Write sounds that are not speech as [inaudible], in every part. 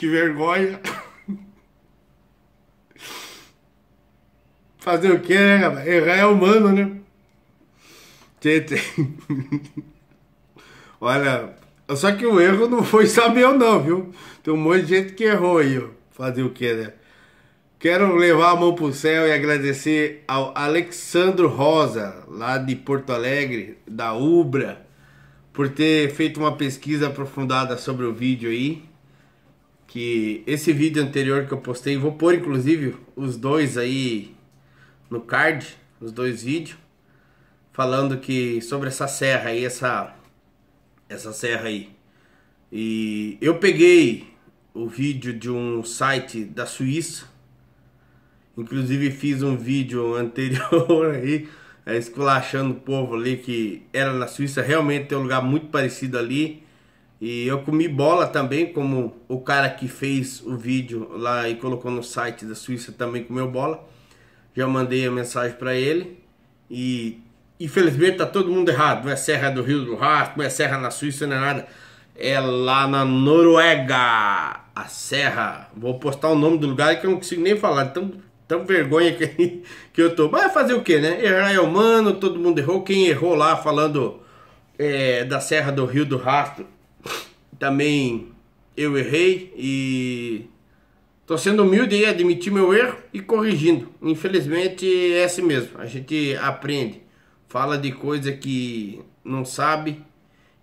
Que vergonha. Fazer o que, né, Errar é humano, né? [laughs] olha, só que o erro não foi saber ou não, viu? Tem um monte de gente que errou aí, ó. Fazer o que, né? Quero levar a mão pro céu e agradecer ao Alexandro Rosa, lá de Porto Alegre, da Ubra, por ter feito uma pesquisa aprofundada sobre o vídeo aí que esse vídeo anterior que eu postei, vou pôr inclusive os dois aí no card, os dois vídeos, falando que sobre essa serra aí, essa essa serra aí. E eu peguei o vídeo de um site da Suíça. Inclusive fiz um vídeo [laughs] anterior aí é, esculachando o povo ali que era na Suíça, realmente tem um lugar muito parecido ali e eu comi bola também, como o cara que fez o vídeo lá e colocou no site da Suíça também comeu bola. Já mandei a mensagem para ele. E infelizmente tá todo mundo errado. Não é Serra do Rio do Rastro, não é Serra na Suíça, não é nada. É lá na Noruega, a Serra. Vou postar o nome do lugar que eu não consigo nem falar. Tão, tão vergonha que, [laughs] que eu tô. Mas fazer o que, né? Errar é humano, todo mundo errou. Quem errou lá falando é, da Serra do Rio do Rastro também eu errei e estou sendo humilde e admitir meu erro e corrigindo. Infelizmente é assim mesmo, a gente aprende, fala de coisa que não sabe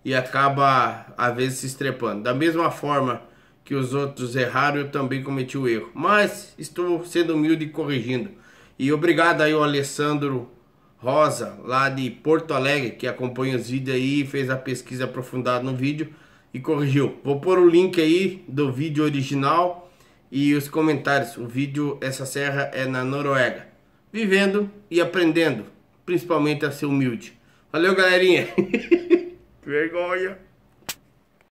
e acaba às vezes se estrepando. Da mesma forma que os outros erraram, eu também cometi o erro, mas estou sendo humilde e corrigindo. E obrigado aí ao Alessandro Rosa, lá de Porto Alegre, que acompanha os vídeos aí e fez a pesquisa aprofundada no vídeo e corrigiu. Vou pôr o link aí do vídeo original e os comentários. O vídeo, essa serra é na Noruega. Vivendo e aprendendo, principalmente a ser humilde. Valeu, galerinha. [laughs] vergonha.